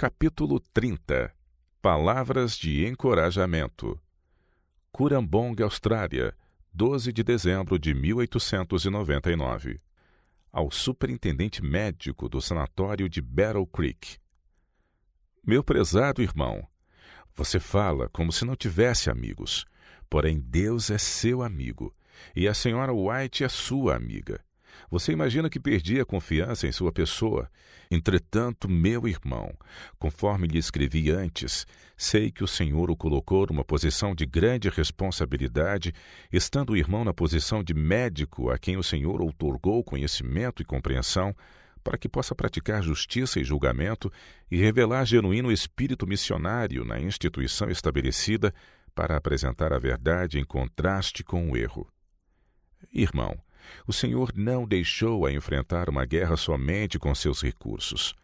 Capítulo 30 Palavras de Encorajamento Curambong, Austrália, 12 de dezembro de 1899 Ao Superintendente Médico do Sanatório de Battle Creek Meu prezado irmão, você fala como se não tivesse amigos, porém Deus é seu amigo e a senhora White é sua amiga. Você imagina que perdi a confiança em sua pessoa. Entretanto, meu irmão, conforme lhe escrevi antes, sei que o Senhor o colocou numa posição de grande responsabilidade, estando o irmão na posição de médico a quem o Senhor outorgou conhecimento e compreensão para que possa praticar justiça e julgamento e revelar genuíno espírito missionário na instituição estabelecida para apresentar a verdade em contraste com o erro. Irmão, o Senhor não deixou-a enfrentar uma guerra somente com seus recursos.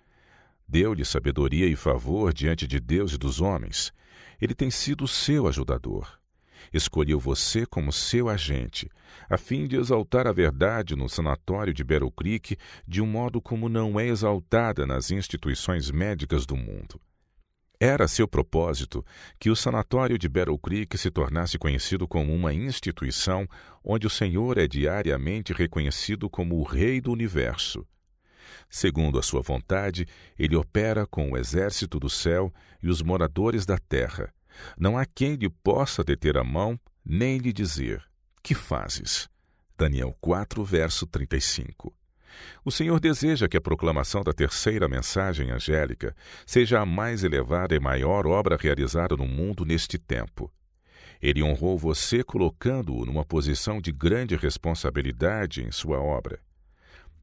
Deu-lhe sabedoria e favor diante de Deus e dos homens. Ele tem sido seu ajudador. Escolheu você como seu agente, a fim de exaltar a verdade no sanatório de Battle Creek de um modo como não é exaltada nas instituições médicas do mundo. Era seu propósito que o sanatório de Battle Creek se tornasse conhecido como uma instituição onde o Senhor é diariamente reconhecido como o Rei do Universo. Segundo a sua vontade, ele opera com o exército do céu e os moradores da terra. Não há quem lhe possa deter a mão, nem lhe dizer: Que fazes? Daniel 4, verso 35. O Senhor deseja que a proclamação da terceira mensagem angélica seja a mais elevada e maior obra realizada no mundo neste tempo. Ele honrou você colocando-o numa posição de grande responsabilidade em sua obra.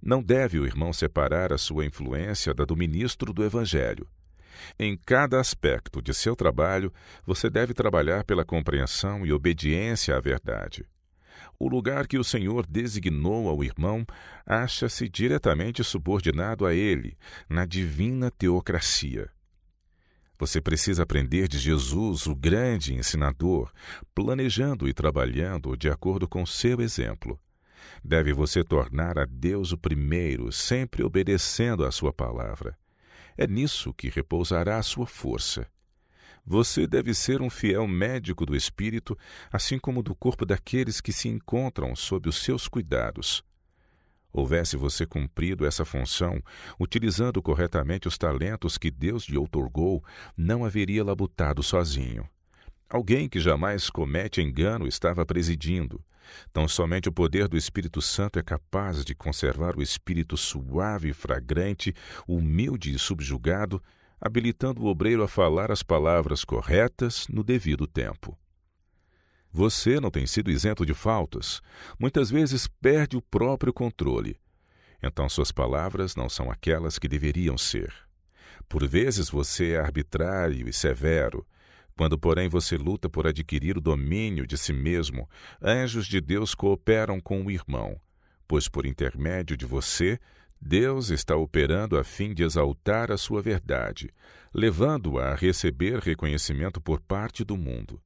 Não deve o irmão separar a sua influência da do ministro do Evangelho. Em cada aspecto de seu trabalho, você deve trabalhar pela compreensão e obediência à verdade o lugar que o Senhor designou ao irmão acha-se diretamente subordinado a ele, na divina teocracia. Você precisa aprender de Jesus, o grande ensinador, planejando e trabalhando de acordo com seu exemplo. Deve você tornar a Deus o primeiro, sempre obedecendo à sua palavra. É nisso que repousará a sua força. Você deve ser um fiel médico do espírito, assim como do corpo daqueles que se encontram sob os seus cuidados. Houvesse você cumprido essa função, utilizando corretamente os talentos que Deus lhe outorgou, não haveria labutado sozinho. Alguém que jamais comete engano estava presidindo. Tão somente o poder do Espírito Santo é capaz de conservar o espírito suave e fragrante, humilde e subjugado, habilitando o obreiro a falar as palavras corretas no devido tempo. Você não tem sido isento de faltas. Muitas vezes perde o próprio controle. Então suas palavras não são aquelas que deveriam ser. Por vezes você é arbitrário e severo. Quando, porém, você luta por adquirir o domínio de si mesmo, anjos de Deus cooperam com o irmão, pois por intermédio de você, Deus está operando a fim de exaltar a sua verdade, levando-a a receber reconhecimento por parte do mundo.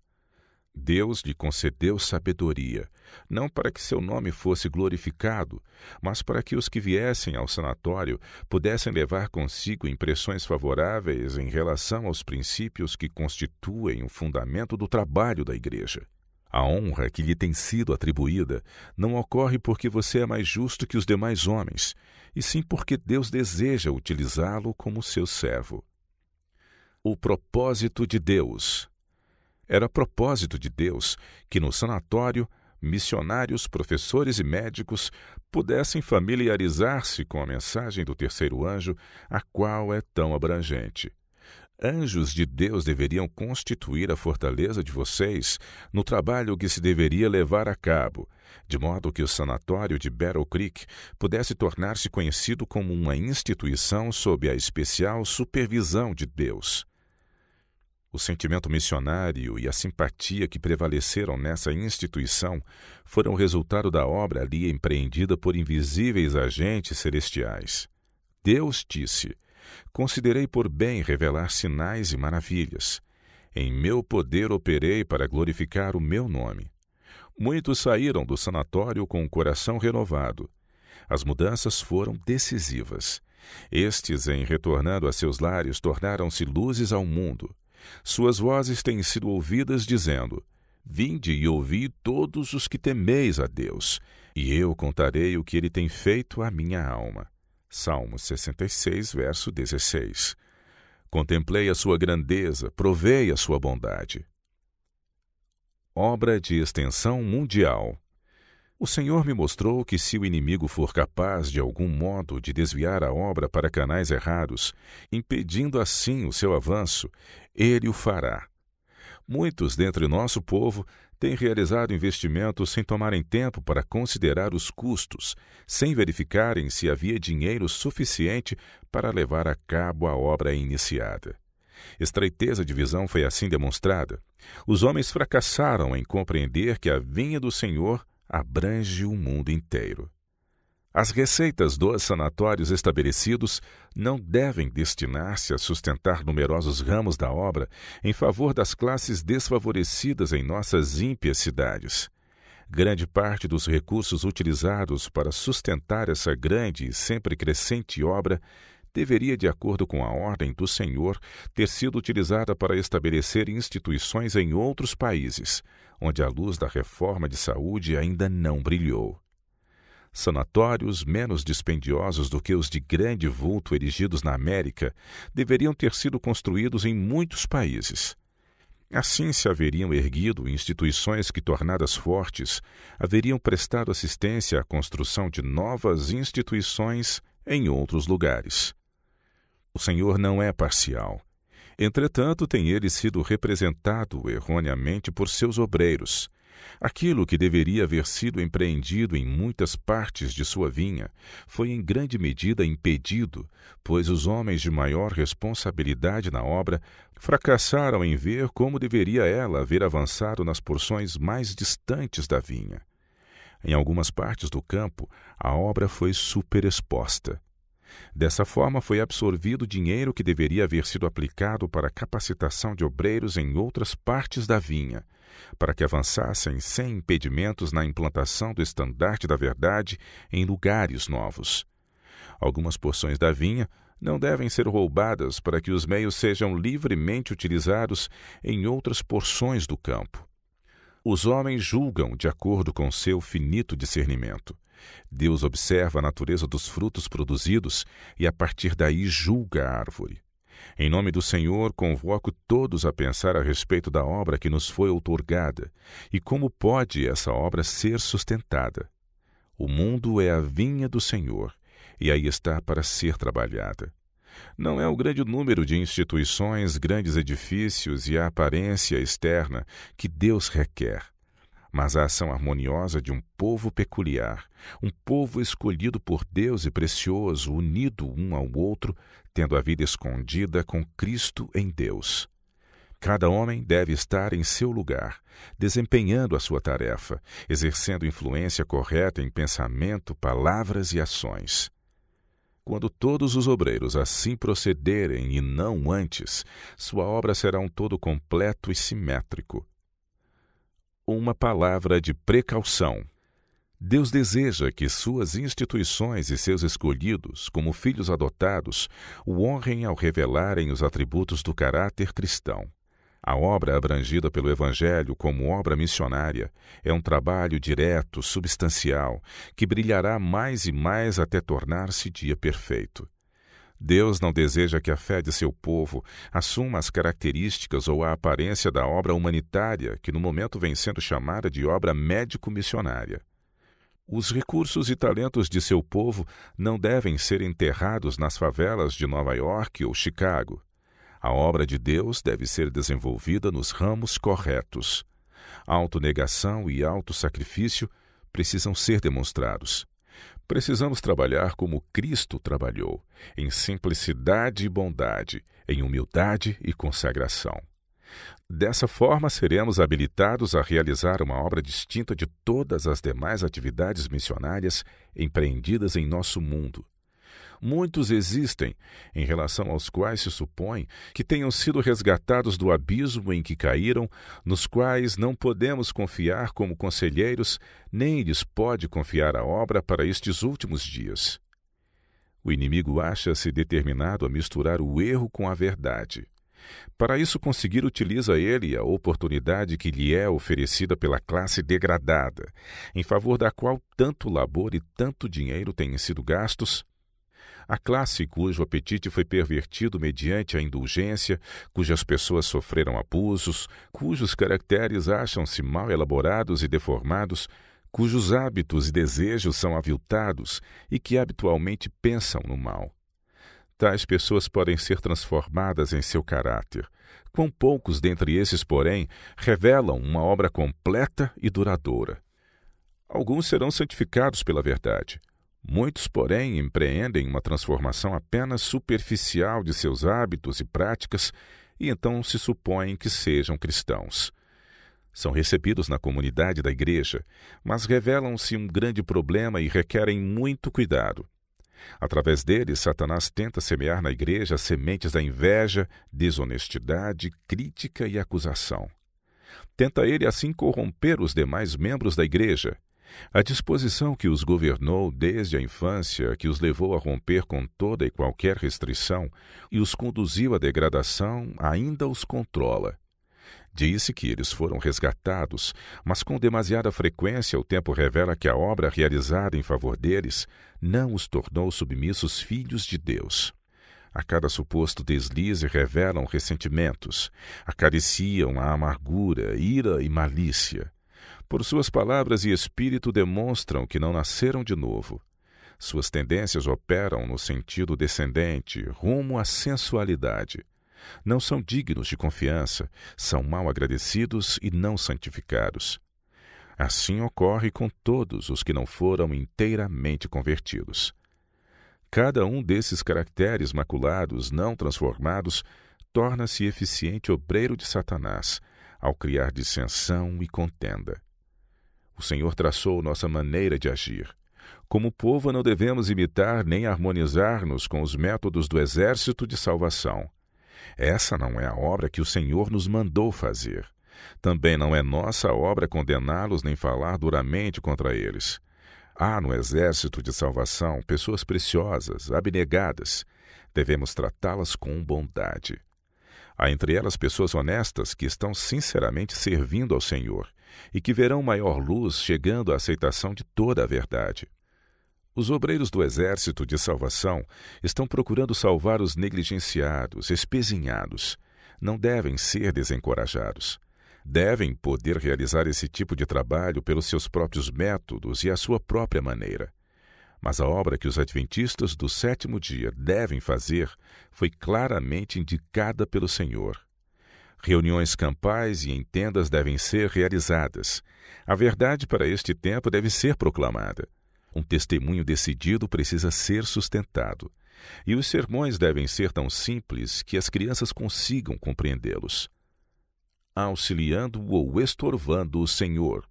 Deus lhe concedeu sabedoria, não para que seu nome fosse glorificado, mas para que os que viessem ao sanatório pudessem levar consigo impressões favoráveis em relação aos princípios que constituem o fundamento do trabalho da Igreja. A honra que lhe tem sido atribuída não ocorre porque você é mais justo que os demais homens, e sim porque Deus deseja utilizá-lo como seu servo. O propósito de Deus. Era propósito de Deus que no sanatório missionários, professores e médicos pudessem familiarizar-se com a mensagem do terceiro anjo, a qual é tão abrangente. Anjos de Deus deveriam constituir a fortaleza de vocês no trabalho que se deveria levar a cabo, de modo que o sanatório de Battle Creek pudesse tornar-se conhecido como uma instituição sob a especial supervisão de Deus. O sentimento missionário e a simpatia que prevaleceram nessa instituição foram resultado da obra ali empreendida por invisíveis agentes celestiais. Deus disse: Considerei por bem revelar sinais e maravilhas. Em meu poder operei para glorificar o meu nome. Muitos saíram do sanatório com o coração renovado. As mudanças foram decisivas. Estes, em retornando a seus lares, tornaram-se luzes ao mundo. Suas vozes têm sido ouvidas dizendo: Vinde e ouvi todos os que temeis a Deus, e eu contarei o que ele tem feito à minha alma. Salmo 66, verso 16. Contemplei a sua grandeza, provei a sua bondade. Obra de extensão mundial. O Senhor me mostrou que se o inimigo for capaz de algum modo de desviar a obra para canais errados, impedindo assim o seu avanço, ele o fará. Muitos dentre nosso povo têm realizado investimentos sem tomarem tempo para considerar os custos, sem verificarem se havia dinheiro suficiente para levar a cabo a obra iniciada. Estreiteza de visão foi assim demonstrada. Os homens fracassaram em compreender que a vinha do Senhor abrange o mundo inteiro. As receitas dos sanatórios estabelecidos não devem destinar-se a sustentar numerosos ramos da obra em favor das classes desfavorecidas em nossas ímpias cidades. Grande parte dos recursos utilizados para sustentar essa grande e sempre crescente obra deveria, de acordo com a ordem do Senhor, ter sido utilizada para estabelecer instituições em outros países, onde a luz da reforma de saúde ainda não brilhou. Sanatórios menos dispendiosos do que os de grande vulto erigidos na América deveriam ter sido construídos em muitos países. Assim se haveriam erguido instituições que, tornadas fortes, haveriam prestado assistência à construção de novas instituições em outros lugares. O Senhor não é parcial. Entretanto, tem ele sido representado erroneamente por seus obreiros, Aquilo que deveria haver sido empreendido em muitas partes de sua vinha foi em grande medida impedido, pois os homens de maior responsabilidade na obra fracassaram em ver como deveria ela haver avançado nas porções mais distantes da vinha. Em algumas partes do campo, a obra foi superexposta Dessa forma, foi absorvido dinheiro que deveria haver sido aplicado para a capacitação de obreiros em outras partes da vinha, para que avançassem sem impedimentos na implantação do estandarte da verdade em lugares novos. Algumas porções da vinha não devem ser roubadas para que os meios sejam livremente utilizados em outras porções do campo. Os homens julgam de acordo com seu finito discernimento. Deus observa a natureza dos frutos produzidos e a partir daí julga a árvore. Em nome do Senhor, convoco todos a pensar a respeito da obra que nos foi outorgada e como pode essa obra ser sustentada. O mundo é a vinha do Senhor e aí está para ser trabalhada. Não é o grande número de instituições, grandes edifícios e a aparência externa que Deus requer mas a ação harmoniosa de um povo peculiar, um povo escolhido por Deus e precioso, unido um ao outro, tendo a vida escondida com Cristo em Deus. Cada homem deve estar em seu lugar, desempenhando a sua tarefa, exercendo influência correta em pensamento, palavras e ações. Quando todos os obreiros assim procederem e não antes, sua obra será um todo completo e simétrico, uma palavra de precaução. Deus deseja que suas instituições e seus escolhidos, como filhos adotados, o honrem ao revelarem os atributos do caráter cristão. A obra abrangida pelo Evangelho como obra missionária é um trabalho direto, substancial, que brilhará mais e mais até tornar-se dia perfeito. Deus não deseja que a fé de seu povo assuma as características ou a aparência da obra humanitária, que no momento vem sendo chamada de obra médico-missionária. Os recursos e talentos de seu povo não devem ser enterrados nas favelas de Nova York ou Chicago. A obra de Deus deve ser desenvolvida nos ramos corretos. Autonegação e autossacrifício precisam ser demonstrados. Precisamos trabalhar como Cristo trabalhou, em simplicidade e bondade, em humildade e consagração. Dessa forma, seremos habilitados a realizar uma obra distinta de todas as demais atividades missionárias empreendidas em nosso mundo muitos existem, em relação aos quais se supõe que tenham sido resgatados do abismo em que caíram, nos quais não podemos confiar como conselheiros, nem lhes pode confiar a obra para estes últimos dias. O inimigo acha-se determinado a misturar o erro com a verdade. Para isso conseguir, utiliza ele a oportunidade que lhe é oferecida pela classe degradada, em favor da qual tanto labor e tanto dinheiro têm sido gastos, a classe cujo apetite foi pervertido mediante a indulgência, cujas pessoas sofreram abusos, cujos caracteres acham-se mal elaborados e deformados, cujos hábitos e desejos são aviltados e que habitualmente pensam no mal. Tais pessoas podem ser transformadas em seu caráter. Quão poucos dentre esses, porém, revelam uma obra completa e duradoura. Alguns serão santificados pela verdade, Muitos, porém, empreendem uma transformação apenas superficial de seus hábitos e práticas e então se supõem que sejam cristãos. São recebidos na comunidade da igreja, mas revelam-se um grande problema e requerem muito cuidado. Através deles, Satanás tenta semear na igreja as sementes da inveja, desonestidade, crítica e acusação. Tenta ele assim corromper os demais membros da igreja, a disposição que os governou desde a infância, que os levou a romper com toda e qualquer restrição e os conduziu à degradação, ainda os controla. Disse que eles foram resgatados, mas com demasiada frequência o tempo revela que a obra realizada em favor deles não os tornou submissos filhos de Deus. A cada suposto deslize revelam ressentimentos, acariciam a amargura, ira e malícia. Por suas palavras e espírito demonstram que não nasceram de novo. Suas tendências operam no sentido descendente, rumo à sensualidade. Não são dignos de confiança, são mal agradecidos e não santificados. Assim ocorre com todos os que não foram inteiramente convertidos. Cada um desses caracteres maculados não transformados torna-se eficiente obreiro de Satanás ao criar dissensão e contenda. O Senhor traçou nossa maneira de agir. Como povo, não devemos imitar nem harmonizar-nos com os métodos do exército de salvação. Essa não é a obra que o Senhor nos mandou fazer. Também não é nossa obra condená-los nem falar duramente contra eles. Há no exército de salvação pessoas preciosas, abnegadas. Devemos tratá-las com bondade. Há entre elas pessoas honestas que estão sinceramente servindo ao Senhor e que verão maior luz chegando à aceitação de toda a verdade. Os obreiros do Exército de Salvação estão procurando salvar os negligenciados, espezinhados. Não devem ser desencorajados. Devem poder realizar esse tipo de trabalho pelos seus próprios métodos e à sua própria maneira. Mas a obra que os adventistas do sétimo dia devem fazer foi claramente indicada pelo Senhor Reuniões campais e em tendas devem ser realizadas. A verdade para este tempo deve ser proclamada. Um testemunho decidido precisa ser sustentado. E os sermões devem ser tão simples que as crianças consigam compreendê-los. Auxiliando ou estorvando o Senhor.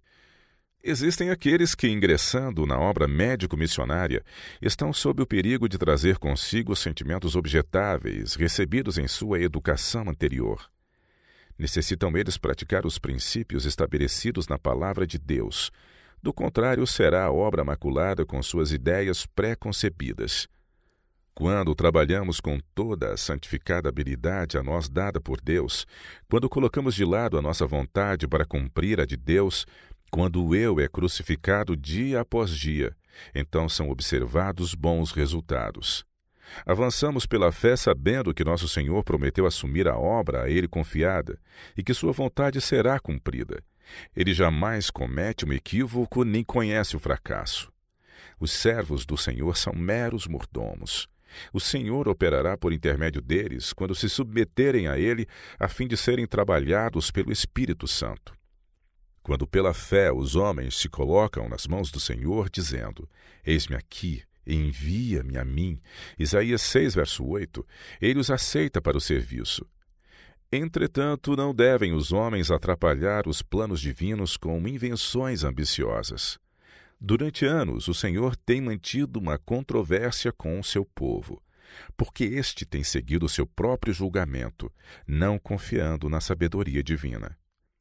Existem aqueles que, ingressando na obra médico-missionária, estão sob o perigo de trazer consigo sentimentos objetáveis recebidos em sua educação anterior. Necessitam eles praticar os princípios estabelecidos na palavra de Deus. Do contrário, será a obra maculada com suas ideias pré-concebidas. Quando trabalhamos com toda a santificada habilidade a nós dada por Deus, quando colocamos de lado a nossa vontade para cumprir a de Deus, quando o eu é crucificado dia após dia, então são observados bons resultados. Avançamos pela fé sabendo que nosso Senhor prometeu assumir a obra a ele confiada e que sua vontade será cumprida. Ele jamais comete um equívoco nem conhece o fracasso. Os servos do Senhor são meros mordomos. O Senhor operará por intermédio deles quando se submeterem a Ele, a fim de serem trabalhados pelo Espírito Santo. Quando pela fé os homens se colocam nas mãos do Senhor, dizendo: Eis-me aqui, Envia-me a mim. Isaías 6, verso 8. Ele os aceita para o serviço. Entretanto, não devem os homens atrapalhar os planos divinos com invenções ambiciosas. Durante anos, o Senhor tem mantido uma controvérsia com o seu povo, porque este tem seguido o seu próprio julgamento, não confiando na sabedoria divina.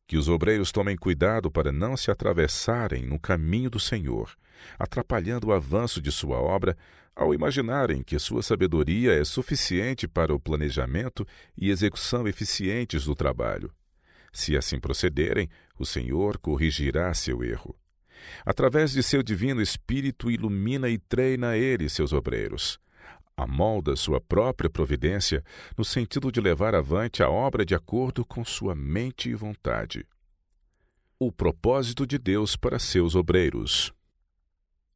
Que os obreiros tomem cuidado para não se atravessarem no caminho do Senhor, atrapalhando o avanço de sua obra ao imaginarem que sua sabedoria é suficiente para o planejamento e execução eficientes do trabalho. Se assim procederem, o Senhor corrigirá seu erro. Através de seu divino Espírito, ilumina e treina ele seus obreiros, amolda sua própria providência no sentido de levar avante a obra de acordo com sua mente e vontade. O propósito de Deus para seus obreiros.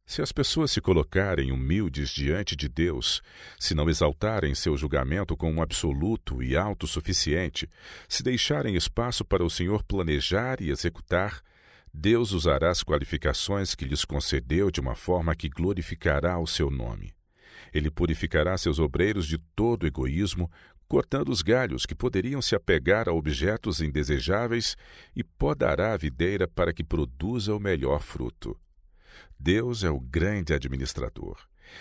Se as pessoas se colocarem humildes diante de Deus, se não exaltarem seu julgamento com um absoluto e autossuficiente, se deixarem espaço para o Senhor planejar e executar, Deus usará as qualificações que lhes concedeu de uma forma que glorificará o seu nome. Ele purificará seus obreiros de todo egoísmo, cortando os galhos que poderiam se apegar a objetos indesejáveis e podará a videira para que produza o melhor fruto. Deus é o grande administrador.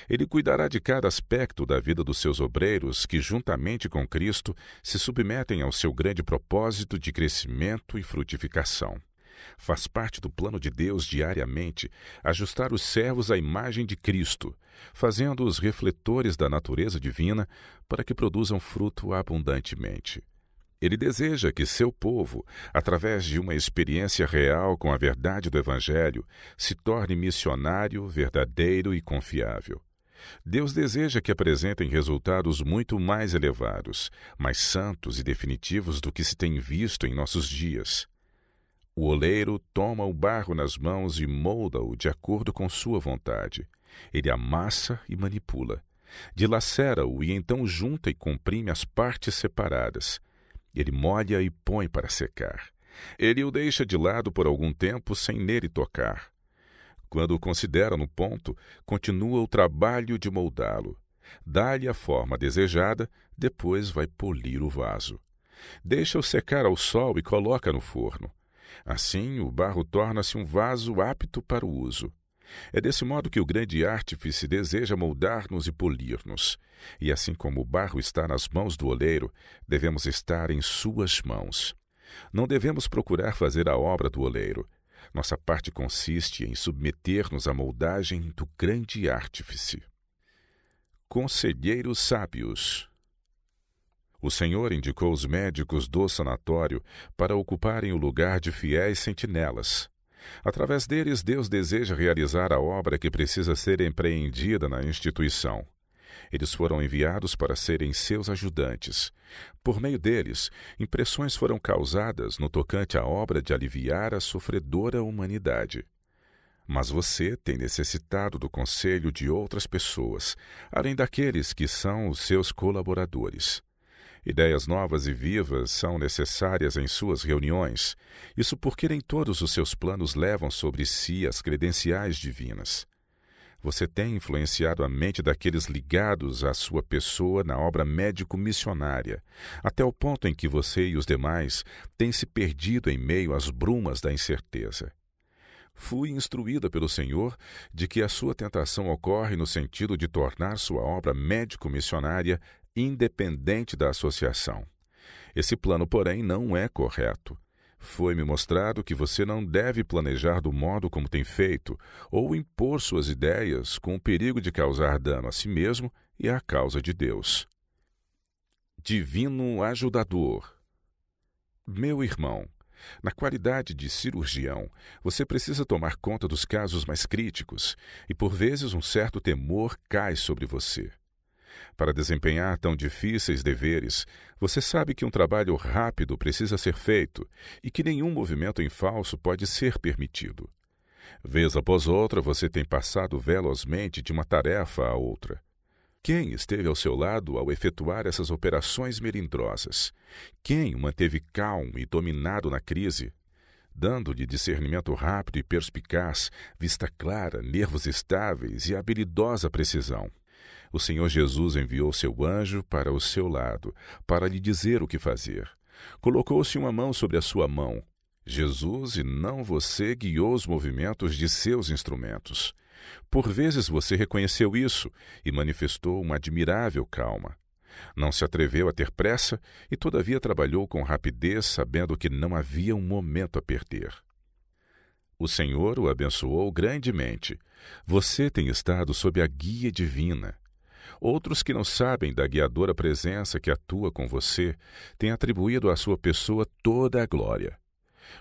Ele cuidará de cada aspecto da vida dos seus obreiros que, juntamente com Cristo, se submetem ao seu grande propósito de crescimento e frutificação. Faz parte do plano de Deus diariamente ajustar os servos à imagem de Cristo, fazendo-os refletores da natureza divina para que produzam fruto abundantemente. Ele deseja que seu povo, através de uma experiência real com a verdade do Evangelho, se torne missionário, verdadeiro e confiável. Deus deseja que apresentem resultados muito mais elevados, mais santos e definitivos do que se tem visto em nossos dias. O oleiro toma o barro nas mãos e molda-o de acordo com sua vontade. Ele amassa e manipula. Dilacera-o e então junta e comprime as partes separadas. Ele molha e põe para secar. Ele o deixa de lado por algum tempo sem nele tocar. Quando o considera no ponto, continua o trabalho de moldá-lo. Dá-lhe a forma desejada, depois vai polir o vaso. Deixa-o secar ao sol e coloca no forno. Assim, o barro torna-se um vaso apto para o uso. É desse modo que o grande artífice deseja moldar-nos e polir-nos. E assim como o barro está nas mãos do oleiro, devemos estar em suas mãos. Não devemos procurar fazer a obra do oleiro. Nossa parte consiste em submeter-nos à moldagem do grande artífice. Conselheiros sábios o Senhor indicou os médicos do sanatório para ocuparem o lugar de fiéis sentinelas. Através deles, Deus deseja realizar a obra que precisa ser empreendida na instituição. Eles foram enviados para serem seus ajudantes. Por meio deles, impressões foram causadas no tocante à obra de aliviar a sofredora humanidade. Mas você tem necessitado do conselho de outras pessoas, além daqueles que são os seus colaboradores. Ideias novas e vivas são necessárias em suas reuniões, isso porque nem todos os seus planos levam sobre si as credenciais divinas. Você tem influenciado a mente daqueles ligados à sua pessoa na obra médico-missionária, até o ponto em que você e os demais têm se perdido em meio às brumas da incerteza. Fui instruída pelo Senhor de que a sua tentação ocorre no sentido de tornar sua obra médico-missionária independente da associação. Esse plano, porém, não é correto. Foi-me mostrado que você não deve planejar do modo como tem feito ou impor suas ideias com o perigo de causar dano a si mesmo e à causa de Deus. Divino Ajudador Meu irmão, na qualidade de cirurgião, você precisa tomar conta dos casos mais críticos e, por vezes, um certo temor cai sobre você. Para desempenhar tão difíceis deveres, você sabe que um trabalho rápido precisa ser feito e que nenhum movimento em falso pode ser permitido. Vez após outra, você tem passado velozmente de uma tarefa a outra. Quem esteve ao seu lado ao efetuar essas operações melindrosas? Quem o manteve calmo e dominado na crise? Dando-lhe discernimento rápido e perspicaz, vista clara, nervos estáveis e habilidosa precisão. O Senhor Jesus enviou seu anjo para o seu lado, para lhe dizer o que fazer. Colocou-se uma mão sobre a sua mão. Jesus, e não você, guiou os movimentos de seus instrumentos. Por vezes você reconheceu isso e manifestou uma admirável calma. Não se atreveu a ter pressa e, todavia, trabalhou com rapidez, sabendo que não havia um momento a perder. O Senhor o abençoou grandemente. Você tem estado sob a guia divina. Outros que não sabem da guiadora presença que atua com você têm atribuído à sua pessoa toda a glória.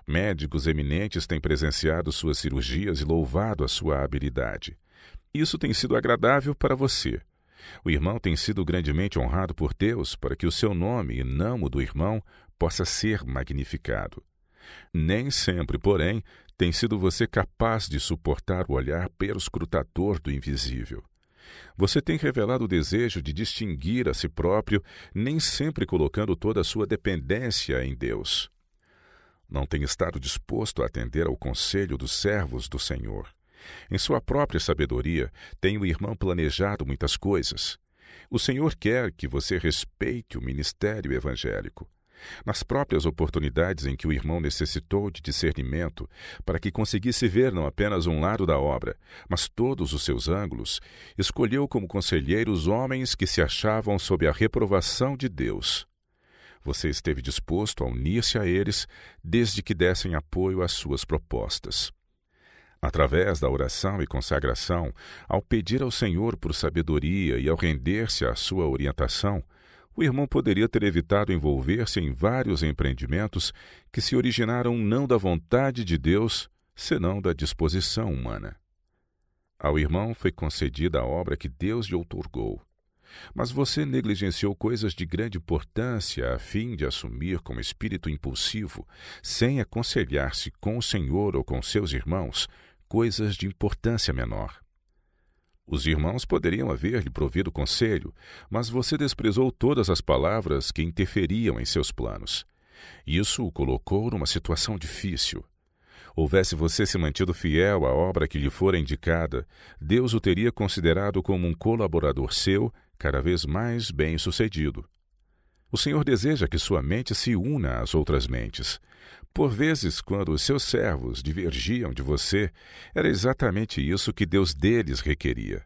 Médicos eminentes têm presenciado suas cirurgias e louvado a sua habilidade. Isso tem sido agradável para você. O irmão tem sido grandemente honrado por Deus para que o seu nome e não o do irmão possa ser magnificado. Nem sempre, porém, tem sido você capaz de suportar o olhar perscrutador do invisível. Você tem revelado o desejo de distinguir a si próprio, nem sempre colocando toda a sua dependência em Deus. Não tem estado disposto a atender ao conselho dos servos do Senhor. Em sua própria sabedoria, tem o irmão planejado muitas coisas. O Senhor quer que você respeite o ministério evangélico. Nas próprias oportunidades em que o irmão necessitou de discernimento para que conseguisse ver não apenas um lado da obra, mas todos os seus ângulos, escolheu como conselheiros homens que se achavam sob a reprovação de Deus. Você esteve disposto a unir-se a eles desde que dessem apoio às suas propostas. Através da oração e consagração, ao pedir ao Senhor por sabedoria e ao render-se à sua orientação, o irmão poderia ter evitado envolver-se em vários empreendimentos que se originaram não da vontade de Deus, senão da disposição humana. Ao irmão foi concedida a obra que Deus lhe outorgou. Mas você negligenciou coisas de grande importância a fim de assumir como espírito impulsivo, sem aconselhar-se com o Senhor ou com seus irmãos, coisas de importância menor. Os irmãos poderiam haver-lhe provido conselho, mas você desprezou todas as palavras que interferiam em seus planos. Isso o colocou numa situação difícil. Houvesse você se mantido fiel à obra que lhe fora indicada, Deus o teria considerado como um colaborador seu, cada vez mais bem-sucedido. O Senhor deseja que sua mente se una às outras mentes. Por vezes, quando os seus servos divergiam de você, era exatamente isso que Deus deles requeria.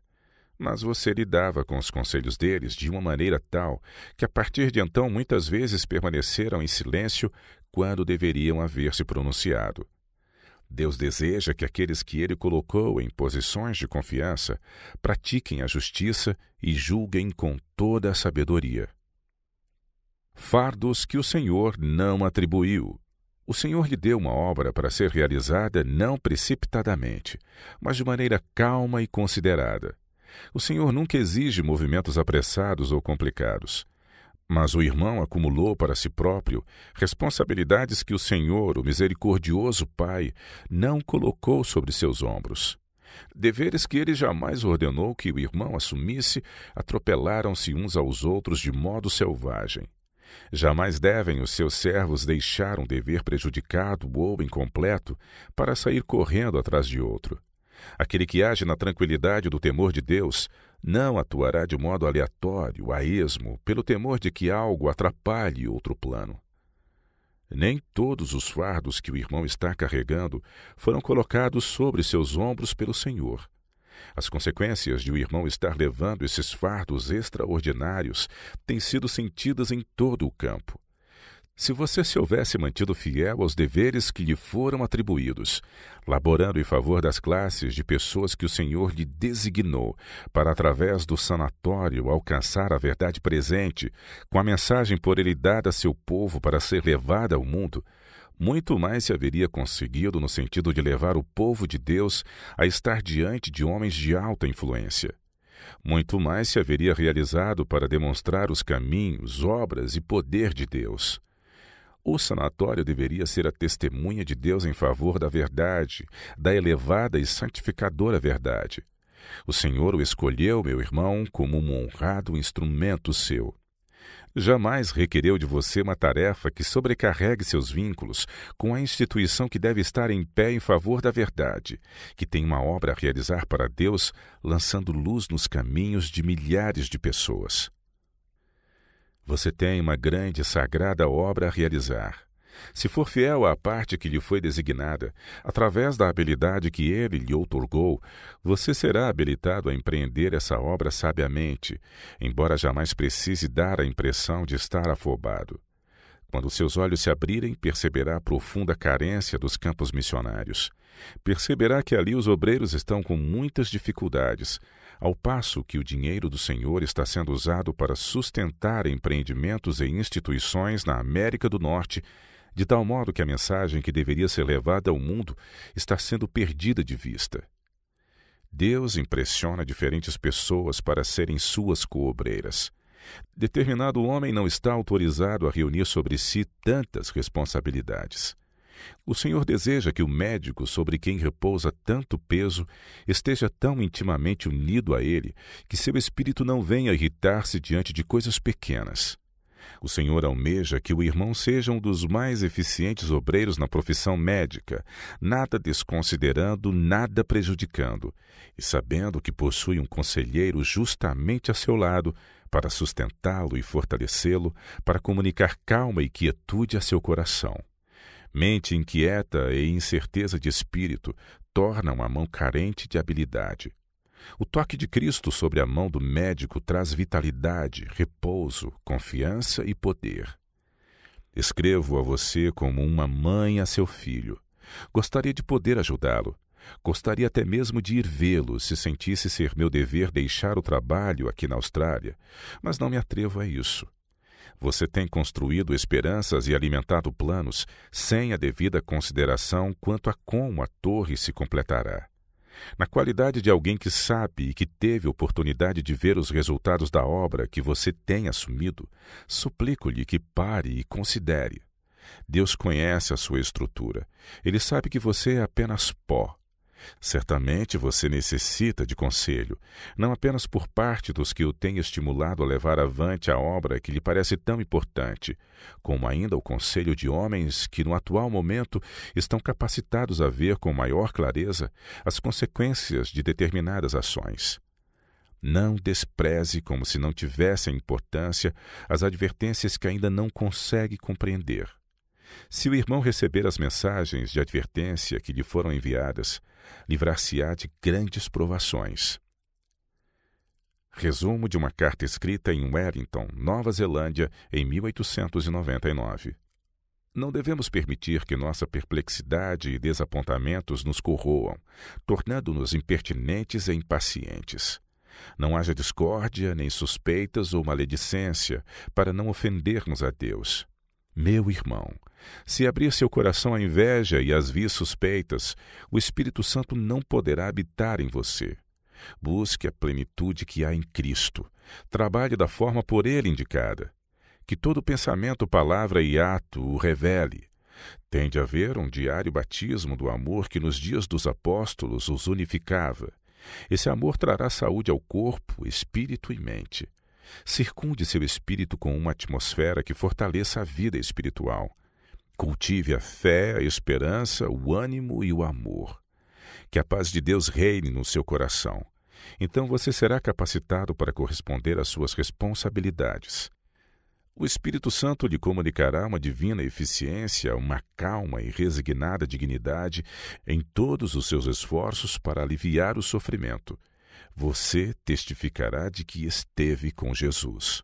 Mas você lidava com os conselhos deles de uma maneira tal que, a partir de então, muitas vezes permaneceram em silêncio quando deveriam haver se pronunciado. Deus deseja que aqueles que ele colocou em posições de confiança pratiquem a justiça e julguem com toda a sabedoria. Fardos que o Senhor não atribuiu. O Senhor lhe deu uma obra para ser realizada não precipitadamente, mas de maneira calma e considerada. O Senhor nunca exige movimentos apressados ou complicados. Mas o irmão acumulou para si próprio responsabilidades que o Senhor, o misericordioso Pai, não colocou sobre seus ombros. Deveres que ele jamais ordenou que o irmão assumisse atropelaram-se uns aos outros de modo selvagem. Jamais devem os seus servos deixar um dever prejudicado ou incompleto para sair correndo atrás de outro. Aquele que age na tranquilidade do temor de Deus não atuará de modo aleatório, a esmo, pelo temor de que algo atrapalhe outro plano. Nem todos os fardos que o irmão está carregando foram colocados sobre seus ombros pelo Senhor. As consequências de o irmão estar levando esses fardos extraordinários têm sido sentidas em todo o campo. Se você se houvesse mantido fiel aos deveres que lhe foram atribuídos, laborando em favor das classes de pessoas que o Senhor lhe designou para, através do sanatório, alcançar a verdade presente, com a mensagem por ele dada a seu povo para ser levada ao mundo, muito mais se haveria conseguido no sentido de levar o povo de Deus a estar diante de homens de alta influência. Muito mais se haveria realizado para demonstrar os caminhos, obras e poder de Deus. O sanatório deveria ser a testemunha de Deus em favor da verdade, da elevada e santificadora verdade. O Senhor o escolheu, meu irmão, como um honrado instrumento seu. Jamais requereu de você uma tarefa que sobrecarregue seus vínculos com a instituição que deve estar em pé em favor da verdade, que tem uma obra a realizar para Deus, lançando luz nos caminhos de milhares de pessoas. Você tem uma grande e sagrada obra a realizar. Se for fiel à parte que lhe foi designada, através da habilidade que ele lhe outorgou, você será habilitado a empreender essa obra sabiamente, embora jamais precise dar a impressão de estar afobado. Quando seus olhos se abrirem, perceberá a profunda carência dos campos missionários. Perceberá que ali os obreiros estão com muitas dificuldades, ao passo que o dinheiro do Senhor está sendo usado para sustentar empreendimentos e instituições na América do Norte de tal modo que a mensagem que deveria ser levada ao mundo está sendo perdida de vista. Deus impressiona diferentes pessoas para serem suas coobreiras. Determinado homem não está autorizado a reunir sobre si tantas responsabilidades. O Senhor deseja que o médico sobre quem repousa tanto peso esteja tão intimamente unido a ele que seu espírito não venha irritar-se diante de coisas pequenas. O Senhor almeja que o irmão seja um dos mais eficientes obreiros na profissão médica, nada desconsiderando, nada prejudicando, e sabendo que possui um conselheiro justamente a seu lado para sustentá-lo e fortalecê-lo, para comunicar calma e quietude a seu coração. Mente inquieta e incerteza de espírito tornam a mão carente de habilidade. O toque de Cristo sobre a mão do médico traz vitalidade, repouso, confiança e poder. Escrevo a você como uma mãe a seu filho. Gostaria de poder ajudá-lo. Gostaria até mesmo de ir vê-lo se sentisse ser meu dever deixar o trabalho aqui na Austrália, mas não me atrevo a isso. Você tem construído esperanças e alimentado planos sem a devida consideração quanto a como a torre se completará. Na qualidade de alguém que sabe e que teve oportunidade de ver os resultados da obra que você tem assumido, suplico-lhe que pare e considere. Deus conhece a sua estrutura. Ele sabe que você é apenas pó. Certamente você necessita de conselho, não apenas por parte dos que o têm estimulado a levar avante a obra que lhe parece tão importante, como ainda o conselho de homens que, no atual momento, estão capacitados a ver com maior clareza as consequências de determinadas ações. Não despreze como se não tivessem importância as advertências que ainda não consegue compreender. Se o irmão receber as mensagens de advertência que lhe foram enviadas, livrar-se-á de grandes provações. Resumo de uma carta escrita em Wellington, Nova Zelândia, em 1899. Não devemos permitir que nossa perplexidade e desapontamentos nos corroam, tornando-nos impertinentes e impacientes. Não haja discórdia, nem suspeitas ou maledicência, para não ofendermos a Deus. Meu irmão, se abrir seu coração à inveja e às vias suspeitas, o Espírito Santo não poderá habitar em você. Busque a plenitude que há em Cristo. Trabalhe da forma por Ele indicada. Que todo pensamento, palavra e ato o revele. Tem de haver um diário batismo do amor que nos dias dos apóstolos os unificava. Esse amor trará saúde ao corpo, espírito e mente. Circunde seu espírito com uma atmosfera que fortaleça a vida espiritual. Cultive a fé, a esperança, o ânimo e o amor. Que a paz de Deus reine no seu coração. Então você será capacitado para corresponder às suas responsabilidades. O Espírito Santo lhe comunicará uma divina eficiência, uma calma e resignada dignidade em todos os seus esforços para aliviar o sofrimento você testificará de que esteve com Jesus.